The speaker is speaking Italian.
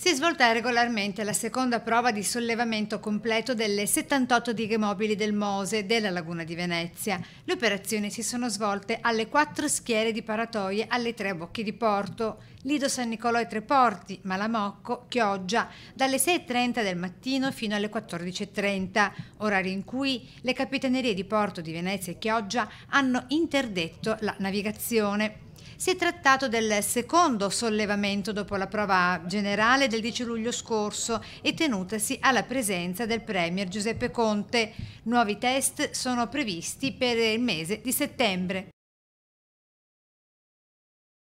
Si è svolta regolarmente la seconda prova di sollevamento completo delle 78 dighe mobili del Mose della Laguna di Venezia. Le operazioni si sono svolte alle quattro schiere di paratoie alle tre bocche di porto, Lido San Nicolò e Tre Porti, Malamocco, Chioggia, dalle 6.30 del mattino fino alle 14.30, orario in cui le capitanerie di porto di Venezia e Chioggia hanno interdetto la navigazione. Si è trattato del secondo sollevamento dopo la prova generale del 10 luglio scorso e tenutasi alla presenza del Premier Giuseppe Conte. Nuovi test sono previsti per il mese di settembre.